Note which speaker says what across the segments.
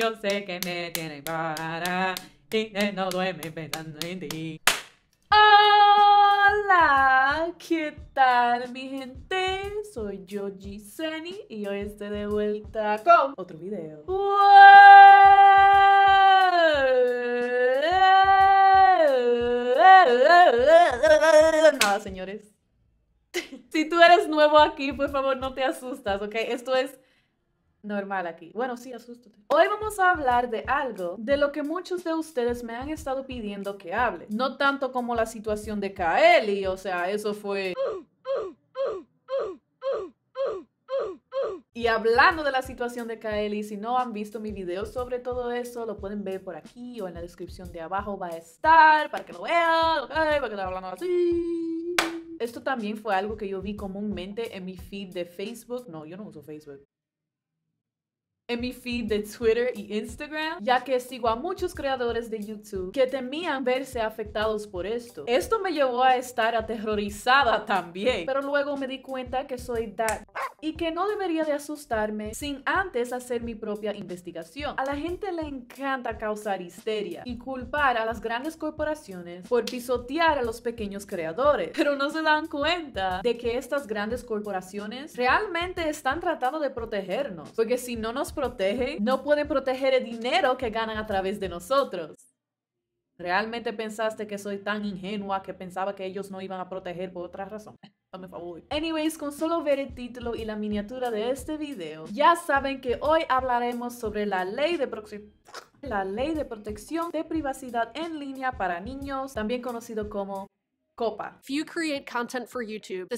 Speaker 1: Yo sé que me tiene para y no duerme pensando en ti. Hola, ¿qué tal mi gente? Soy yo Seni y hoy estoy de vuelta con otro video. Nada, señores. si tú eres nuevo aquí, por favor, no te asustas, ¿ok? Esto es normal aquí. Bueno, sí, asústate. Hoy vamos a hablar de algo de lo que muchos de ustedes me han estado pidiendo que hable. No tanto como la situación de Kaeli, o sea, eso fue... Y hablando de la situación de Kaeli, si no han visto mi video sobre todo eso, lo pueden ver por aquí o en la descripción de abajo va a estar para que lo vean, Esto también fue algo que yo vi comúnmente en mi feed de Facebook. No, yo no uso Facebook en mi feed de Twitter y Instagram, ya que sigo a muchos creadores de YouTube que temían verse afectados por esto. Esto me llevó a estar aterrorizada también, pero luego me di cuenta que soy that y que no debería de asustarme sin antes hacer mi propia investigación. A la gente le encanta causar histeria y culpar a las grandes corporaciones por pisotear a los pequeños creadores, pero no se dan cuenta de que estas grandes corporaciones realmente están tratando de protegernos, porque si no nos protegen, no pueden proteger el dinero que ganan a través de nosotros. ¿Realmente pensaste que soy tan ingenua que pensaba que ellos no iban a proteger por otra razón? favor. Anyways, con solo ver el título y la miniatura de este video, ya saben que hoy hablaremos sobre la ley de la ley de protección de privacidad en línea para niños, también conocido como Copa. create for YouTube,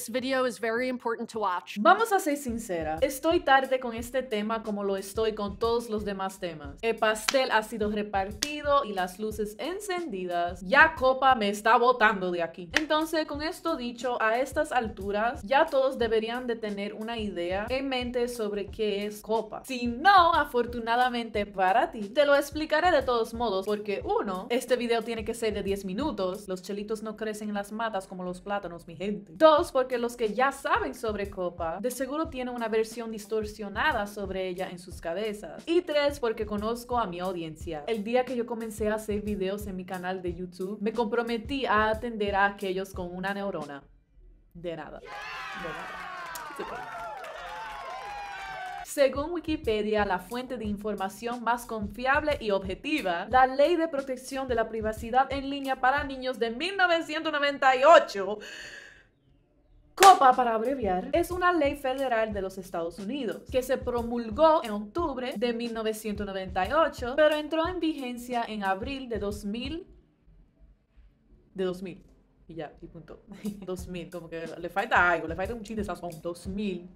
Speaker 1: very important Vamos a ser sincera, estoy tarde con este tema como lo estoy con todos los demás temas. El pastel ha sido repartido y las luces encendidas. Ya Copa me está botando de aquí. Entonces, con esto dicho, a estas alturas ya todos deberían de tener una idea en mente sobre qué es Copa. Si no, afortunadamente para ti, te lo explicaré de todos modos porque uno, este video tiene que ser de 10 minutos, los chelitos no crecen en las matas como los plátanos, mi gente. Dos, porque los que ya saben sobre Copa, de seguro tienen una versión distorsionada sobre ella en sus cabezas. Y tres, porque conozco a mi audiencia. El día que yo comencé a hacer videos en mi canal de YouTube, me comprometí a atender a aquellos con una neurona. De nada. De nada. Según Wikipedia, la fuente de información más confiable y objetiva, la Ley de Protección de la Privacidad en Línea para Niños de 1998 COPA, para abreviar, es una ley federal de los Estados Unidos que se promulgó en octubre de 1998, pero entró en vigencia en abril de 2000. De 2000. Y ya, y punto. 2000, como que le falta algo, le falta un chiste de sazón. 2000.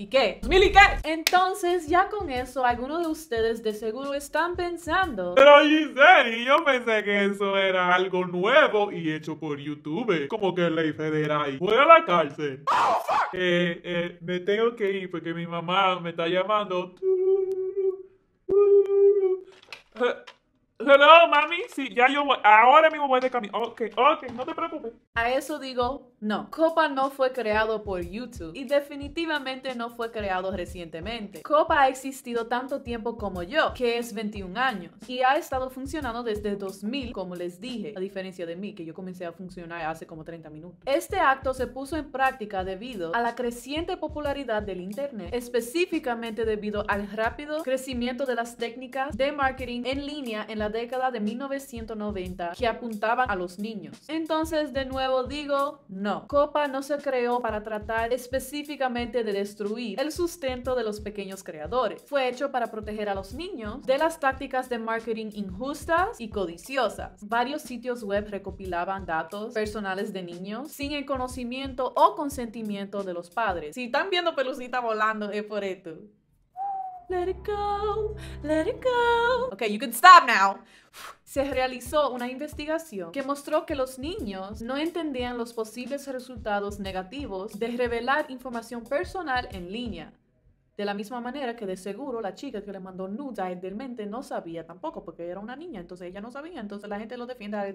Speaker 1: ¿Y qué? ¿2000 qué? Entonces, ya con eso, algunos de ustedes de seguro están pensando. Pero serio? yo pensé que eso era algo nuevo y hecho por YouTube. Como que ley federal. Fuera a la cárcel. Oh, fuck. Eh, eh, me tengo que ir porque mi mamá me está llamando. Eh, hello, mami. Sí, ya yo voy. Ahora mismo voy de camino. Ok, ok, no te preocupes. A eso digo, no, Copa no fue creado por YouTube y definitivamente no fue creado recientemente. Copa ha existido tanto tiempo como yo, que es 21 años, y ha estado funcionando desde 2000, como les dije, a diferencia de mí, que yo comencé a funcionar hace como 30 minutos. Este acto se puso en práctica debido a la creciente popularidad del Internet, específicamente debido al rápido crecimiento de las técnicas de marketing en línea en la década de 1990 que apuntaban a los niños. Entonces, de nuevo digo, no. No, Copa no se creó para tratar específicamente de destruir el sustento de los pequeños creadores. Fue hecho para proteger a los niños de las tácticas de marketing injustas y codiciosas. Varios sitios web recopilaban datos personales de niños sin el conocimiento o consentimiento de los padres. Si están viendo pelucita volando es por esto let it go, let it go. Okay, you can stop now. Se realizó una investigación que mostró que los niños no entendían los posibles resultados negativos de revelar información personal en línea. De la misma manera que de seguro la chica que le mandó nudes a no sabía tampoco, porque era una niña, entonces ella no sabía, entonces la gente lo defiende a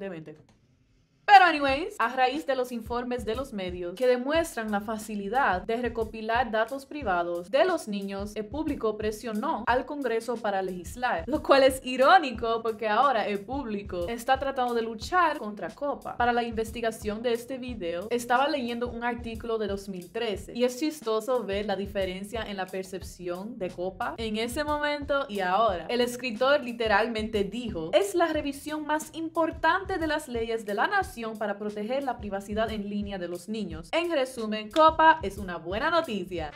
Speaker 1: pero anyways, a raíz de los informes de los medios que demuestran la facilidad de recopilar datos privados de los niños, el público presionó al Congreso para legislar, lo cual es irónico porque ahora el público está tratando de luchar contra Copa. Para la investigación de este video, estaba leyendo un artículo de 2013 y es chistoso ver la diferencia en la percepción de Copa en ese momento y ahora. El escritor literalmente dijo, es la revisión más importante de las leyes de la nación para proteger la privacidad en línea de los niños. En resumen, Copa es una buena noticia.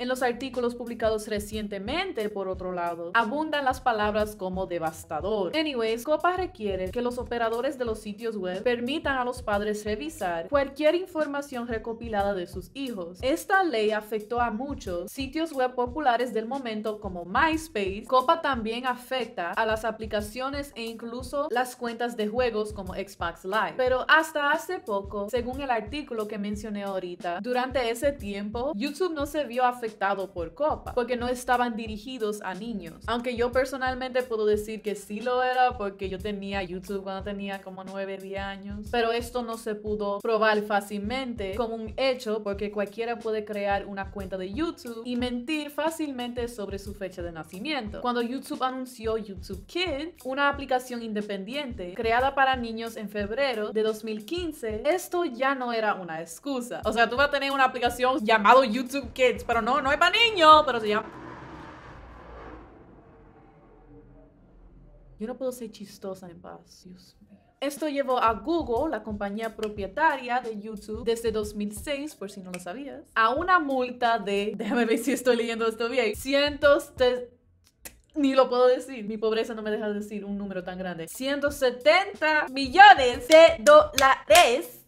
Speaker 1: En los artículos publicados recientemente, por otro lado, abundan las palabras como devastador. Anyways, Copa requiere que los operadores de los sitios web permitan a los padres revisar cualquier información recopilada de sus hijos. Esta ley afectó a muchos sitios web populares del momento como MySpace. Copa también afecta a las aplicaciones e incluso las cuentas de juegos como Xbox Live. Pero hasta hace poco, según el artículo que mencioné ahorita, durante ese tiempo, YouTube no se vio afectado por Copa, porque no estaban dirigidos a niños. Aunque yo personalmente puedo decir que sí lo era porque yo tenía YouTube cuando tenía como 9, 10 años, pero esto no se pudo probar fácilmente como un hecho porque cualquiera puede crear una cuenta de YouTube y mentir fácilmente sobre su fecha de nacimiento. Cuando YouTube anunció YouTube kids una aplicación independiente creada para niños en febrero de 2015, esto ya no era una excusa. O sea, tú vas a tener una aplicación llamado YouTube Kids, pero no no, no es para niños, pero se llama. Yo no puedo ser chistosa en paz, Esto llevó a Google, la compañía propietaria de YouTube, desde 2006, por si no lo sabías, a una multa de, déjame ver si estoy leyendo esto bien, cientos Ni lo puedo decir, mi pobreza no me deja decir un número tan grande. 170 millones de dólares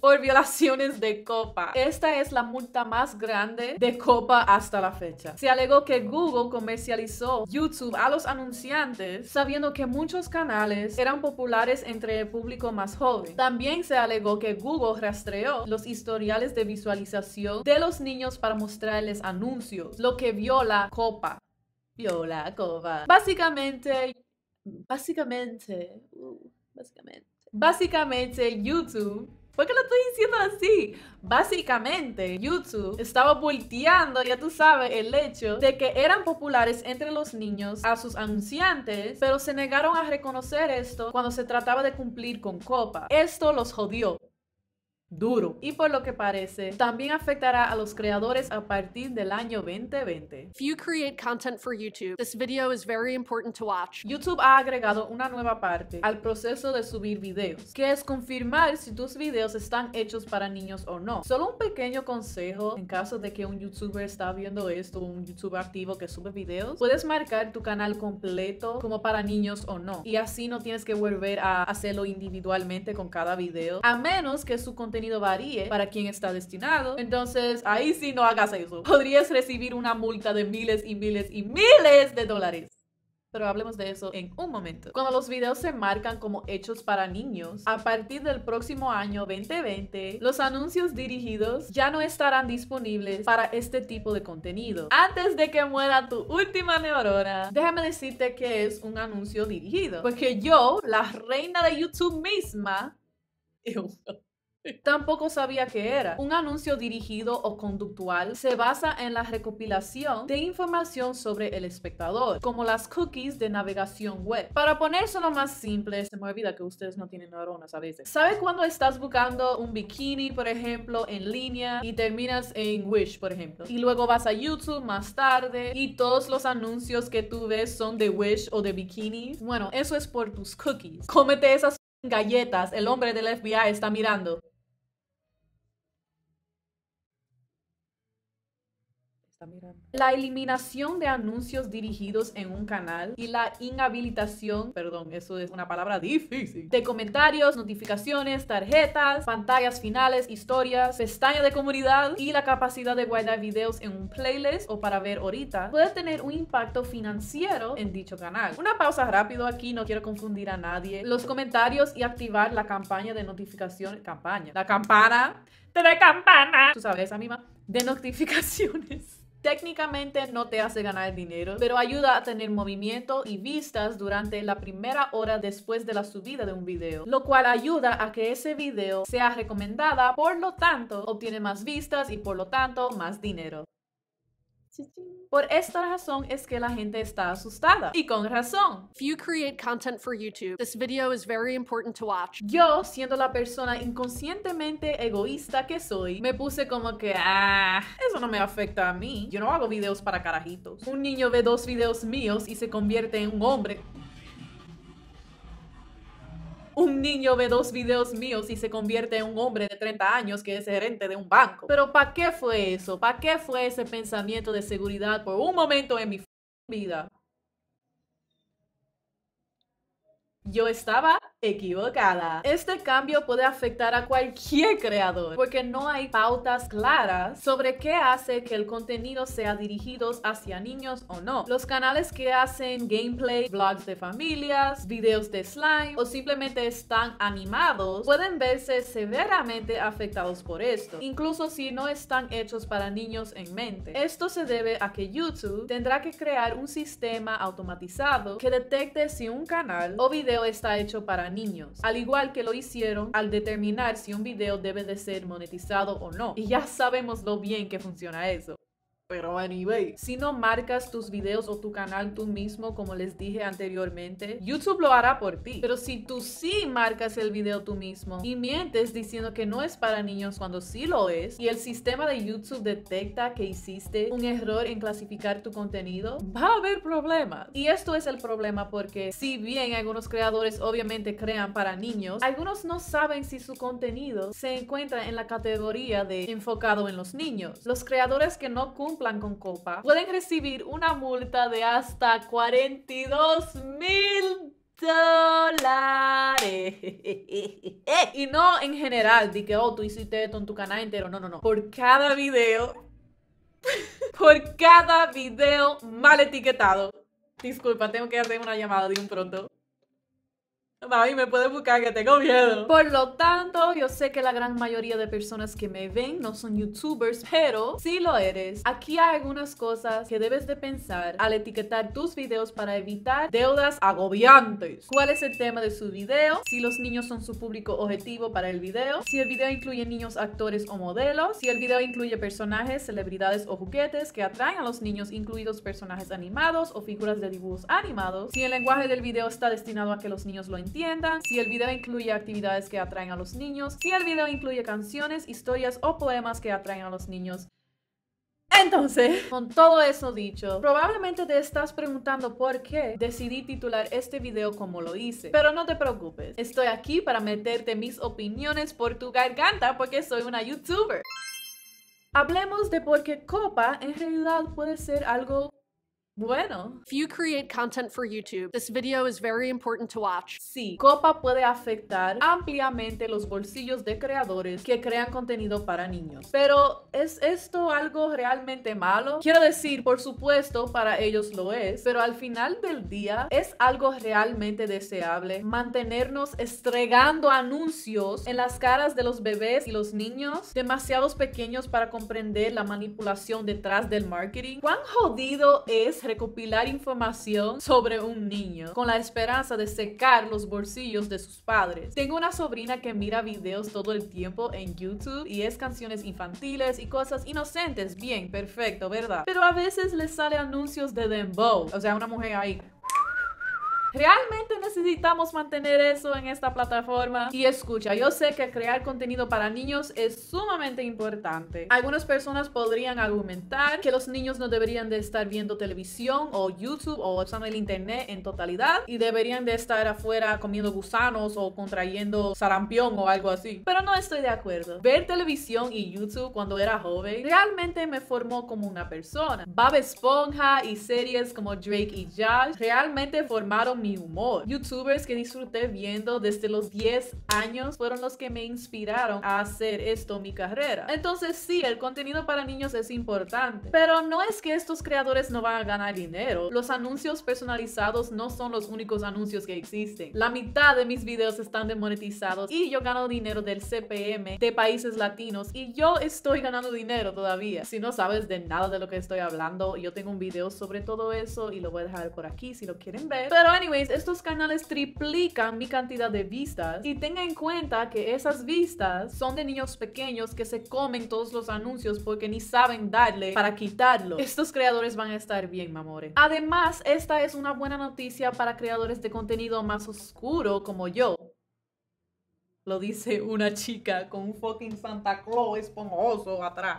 Speaker 1: por violaciones de copa. Esta es la multa más grande de copa hasta la fecha. Se alegó que Google comercializó YouTube a los anunciantes sabiendo que muchos canales eran populares entre el público más joven. También se alegó que Google rastreó los historiales de visualización de los niños para mostrarles anuncios, lo que viola copa. Viola copa. Básicamente, básicamente, uh, básicamente. Básicamente, YouTube ¿Por qué lo estoy diciendo así? Básicamente, YouTube estaba volteando, ya tú sabes, el hecho de que eran populares entre los niños a sus anunciantes, pero se negaron a reconocer esto cuando se trataba de cumplir con Copa. Esto los jodió duro y por lo que parece también afectará a los creadores a partir del año 2020. create for YouTube, this video very important YouTube ha agregado una nueva parte al proceso de subir videos, que es confirmar si tus videos están hechos para niños o no. Solo un pequeño consejo en caso de que un youtuber está viendo esto, un youtuber activo que sube videos, puedes marcar tu canal completo como para niños o no y así no tienes que volver a hacerlo individualmente con cada video, a menos que su contenido varíe para quien está destinado. Entonces, ahí sí no hagas eso. Podrías recibir una multa de miles y miles y miles de dólares pero hablemos de eso en un momento. Cuando los videos se marcan como hechos para niños, a partir del próximo año 2020, los anuncios dirigidos ya no estarán disponibles para este tipo de contenido. Antes de que muera tu última neurona, déjame decirte que es un anuncio dirigido, porque yo, la reina de YouTube misma, Tampoco sabía qué era. Un anuncio dirigido o conductual se basa en la recopilación de información sobre el espectador, como las cookies de navegación web. Para ponérselo más simple, se me olvida que ustedes no tienen neuronas a veces. ¿Sabe cuando estás buscando un bikini, por ejemplo, en línea y terminas en Wish, por ejemplo? Y luego vas a YouTube más tarde y todos los anuncios que tú ves son de Wish o de bikini. Bueno, eso es por tus cookies. Cómete esas galletas, el hombre del FBI está mirando. La eliminación de anuncios dirigidos en un canal y la inhabilitación, perdón, eso es una palabra difícil, de comentarios, notificaciones, tarjetas, pantallas finales, historias, pestaña de comunidad y la capacidad de guardar videos en un playlist o para ver ahorita puede tener un impacto financiero en dicho canal. Una pausa rápido aquí, no quiero confundir a nadie. Los comentarios y activar la campaña de notificación, campaña, la campana de campana, tú sabes, esa de notificaciones. Técnicamente no te hace ganar dinero, pero ayuda a tener movimiento y vistas durante la primera hora después de la subida de un video, lo cual ayuda a que ese video sea recomendada, por lo tanto obtiene más vistas y por lo tanto más dinero. Por esta razón es que la gente está asustada. Y con razón. If you create content for YouTube, this video is very important to watch. Yo, siendo la persona inconscientemente egoísta que soy, me puse como que, ah, eso no me afecta a mí. Yo no hago videos para carajitos. Un niño ve dos videos míos y se convierte en un hombre un niño ve dos videos míos y se convierte en un hombre de 30 años que es gerente de un banco. Pero ¿para qué fue eso? ¿Para qué fue ese pensamiento de seguridad por un momento en mi vida? Yo estaba equivocada. Este cambio puede afectar a cualquier creador porque no hay pautas claras sobre qué hace que el contenido sea dirigido hacia niños o no. Los canales que hacen gameplay, vlogs de familias, videos de slime o simplemente están animados pueden verse severamente afectados por esto, incluso si no están hechos para niños en mente. Esto se debe a que YouTube tendrá que crear un sistema automatizado que detecte si un canal o video está hecho para niños, al igual que lo hicieron al determinar si un video debe de ser monetizado o no. Y ya sabemos lo bien que funciona eso. Pero eBay. si no marcas tus videos o tu canal tú mismo, como les dije anteriormente, YouTube lo hará por ti. Pero si tú sí marcas el video tú mismo y mientes diciendo que no es para niños cuando sí lo es, y el sistema de YouTube detecta que hiciste un error en clasificar tu contenido, va a haber problemas. Y esto es el problema porque si bien algunos creadores obviamente crean para niños, algunos no saben si su contenido se encuentra en la categoría de enfocado en los niños. Los creadores que no cumplen plan con copa, pueden recibir una multa de hasta 42 mil dólares. y no en general, di que, oh, tú hiciste esto en tu canal entero. No, no, no. Por cada video, por cada video mal etiquetado. Disculpa, tengo que hacer una llamada de un pronto. Mami, me puedes buscar que tengo miedo. Por lo tanto, yo sé que la gran mayoría de personas que me ven no son youtubers, pero si lo eres, aquí hay algunas cosas que debes de pensar al etiquetar tus videos para evitar deudas agobiantes. ¿Cuál es el tema de su video? Si los niños son su público objetivo para el video, si el video incluye niños, actores o modelos, si el video incluye personajes, celebridades o juguetes que atraen a los niños, incluidos personajes animados o figuras de dibujos animados, si el lenguaje del video está destinado a que los niños lo entiendan, si el video incluye actividades que atraen a los niños, si el video incluye canciones, historias o poemas que atraen a los niños. Entonces, con todo eso dicho, probablemente te estás preguntando por qué decidí titular este video como lo hice. Pero no te preocupes, estoy aquí para meterte mis opiniones por tu garganta porque soy una youtuber. Hablemos de por qué copa en realidad puede ser algo bueno. If you create content for YouTube, this video is very importante to watch. Sí, Copa puede afectar ampliamente los bolsillos de creadores que crean contenido para niños. Pero ¿es esto algo realmente malo? Quiero decir, por supuesto, para ellos lo es, pero al final del día es algo realmente deseable mantenernos estregando anuncios en las caras de los bebés y los niños demasiados pequeños para comprender la manipulación detrás del marketing. ¿Cuán jodido es recopilar información sobre un niño con la esperanza de secar los bolsillos de sus padres. Tengo una sobrina que mira videos todo el tiempo en YouTube y es canciones infantiles y cosas inocentes. Bien, perfecto, ¿verdad? Pero a veces le sale anuncios de dembow. O sea, una mujer ahí Realmente necesitamos mantener eso en esta plataforma. Y escucha, yo sé que crear contenido para niños es sumamente importante. Algunas personas podrían argumentar que los niños no deberían de estar viendo televisión o YouTube o usando el internet en totalidad y deberían de estar afuera comiendo gusanos o contrayendo sarampión o algo así. Pero no estoy de acuerdo. Ver televisión y YouTube cuando era joven realmente me formó como una persona. Bob Esponja y series como Drake y Josh realmente formaron mi humor. Youtubers que disfruté viendo desde los 10 años fueron los que me inspiraron a hacer esto mi carrera. Entonces sí, el contenido para niños es importante, pero no es que estos creadores no van a ganar dinero. Los anuncios personalizados no son los únicos anuncios que existen. La mitad de mis videos están demonetizados y yo gano dinero del CPM de países latinos y yo estoy ganando dinero todavía. Si no sabes de nada de lo que estoy hablando, yo tengo un video sobre todo eso y lo voy a dejar por aquí si lo quieren ver. Pero anyways, estos canales triplican mi cantidad de vistas y tenga en cuenta que esas vistas son de niños pequeños que se comen todos los anuncios porque ni saben darle para quitarlo. Estos creadores van a estar bien, mamore. Además, esta es una buena noticia para creadores de contenido más oscuro como yo. Lo dice una chica con un fucking Santa Claus esponjoso atrás.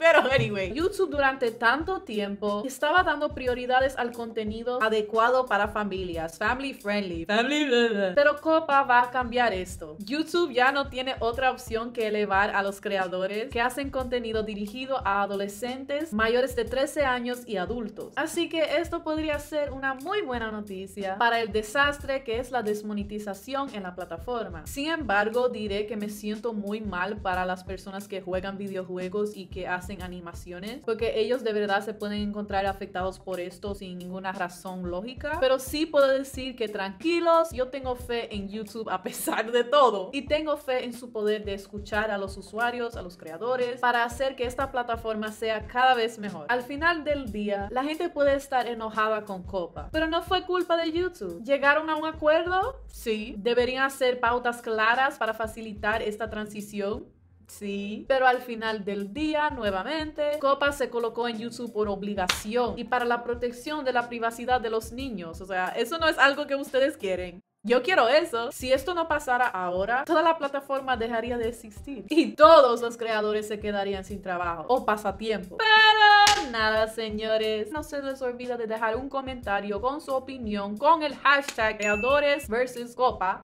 Speaker 1: Pero anyway, YouTube durante tanto tiempo estaba dando prioridades al contenido adecuado para familias, family friendly, Pero Copa va a cambiar esto. YouTube ya no tiene otra opción que elevar a los creadores que hacen contenido dirigido a adolescentes mayores de 13 años y adultos. Así que esto podría ser una muy buena noticia para el desastre que es la desmonetización en la plataforma. Sin embargo, diré que me siento muy mal para las personas que juegan videojuegos y que hacen en animaciones, porque ellos de verdad se pueden encontrar afectados por esto sin ninguna razón lógica. Pero sí puedo decir que tranquilos, yo tengo fe en YouTube a pesar de todo. Y tengo fe en su poder de escuchar a los usuarios, a los creadores, para hacer que esta plataforma sea cada vez mejor. Al final del día, la gente puede estar enojada con Copa, pero no fue culpa de YouTube. ¿Llegaron a un acuerdo? Sí. ¿Deberían hacer pautas claras para facilitar esta transición? Sí. Pero al final del día, nuevamente, Copa se colocó en YouTube por obligación y para la protección de la privacidad de los niños. O sea, eso no es algo que ustedes quieren. Yo quiero eso. Si esto no pasara ahora, toda la plataforma dejaría de existir y todos los creadores se quedarían sin trabajo o pasatiempo. Pero nada, señores, no se les olvida de dejar un comentario con su opinión con el hashtag creadores versus copa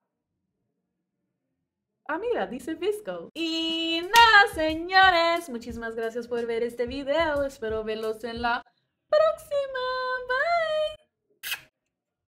Speaker 1: Ah, mira, dice Fisco Y nada, señores, muchísimas gracias por ver este video. Espero verlos en la próxima. Bye.